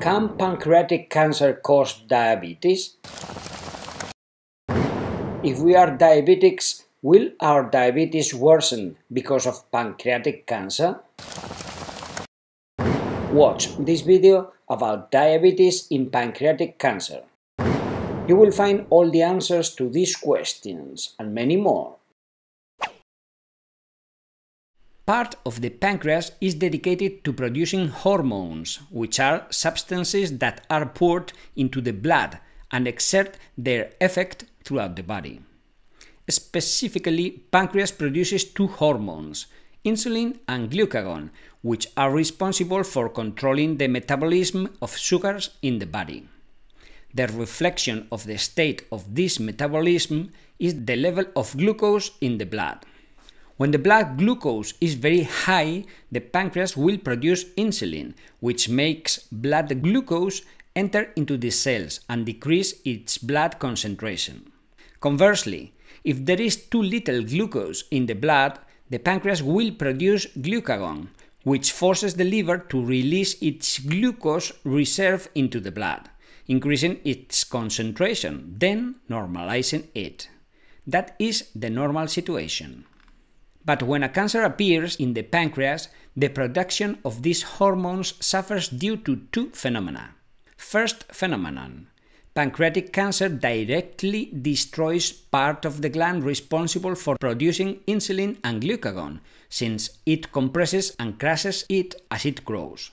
Can pancreatic cancer cause diabetes? If we are diabetics, will our diabetes worsen because of pancreatic cancer? Watch this video about diabetes in pancreatic cancer. You will find all the answers to these questions and many more Part of the pancreas is dedicated to producing hormones, which are substances that are poured into the blood and exert their effect throughout the body. Specifically, pancreas produces two hormones, insulin and glucagon, which are responsible for controlling the metabolism of sugars in the body. The reflection of the state of this metabolism is the level of glucose in the blood. When the blood glucose is very high, the pancreas will produce insulin, which makes blood glucose enter into the cells and decrease its blood concentration. Conversely, if there is too little glucose in the blood, the pancreas will produce glucagon, which forces the liver to release its glucose reserve into the blood, increasing its concentration, then normalizing it. That is the normal situation. But when a cancer appears in the pancreas, the production of these hormones suffers due to two phenomena. First phenomenon pancreatic cancer directly destroys part of the gland responsible for producing insulin and glucagon, since it compresses and crushes it as it grows.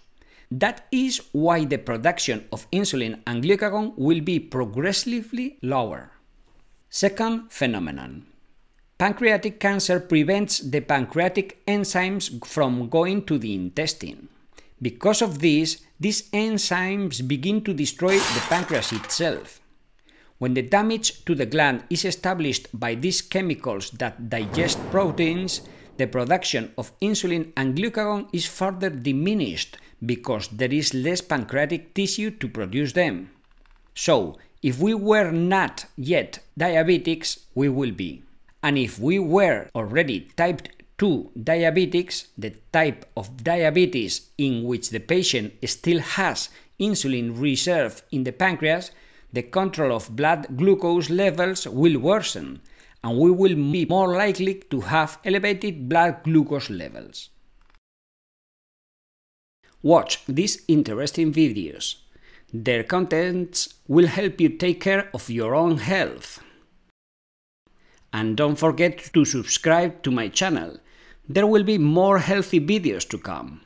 That is why the production of insulin and glucagon will be progressively lower. Second phenomenon Pancreatic cancer prevents the pancreatic enzymes from going to the intestine. Because of this, these enzymes begin to destroy the pancreas itself. When the damage to the gland is established by these chemicals that digest proteins, the production of insulin and glucagon is further diminished because there is less pancreatic tissue to produce them. So, if we were not yet diabetics, we will be. And if we were already type 2 diabetics, the type of diabetes in which the patient still has insulin reserve in the pancreas, the control of blood glucose levels will worsen and we will be more likely to have elevated blood glucose levels. Watch these interesting videos. Their contents will help you take care of your own health. And don't forget to subscribe to my channel. There will be more healthy videos to come.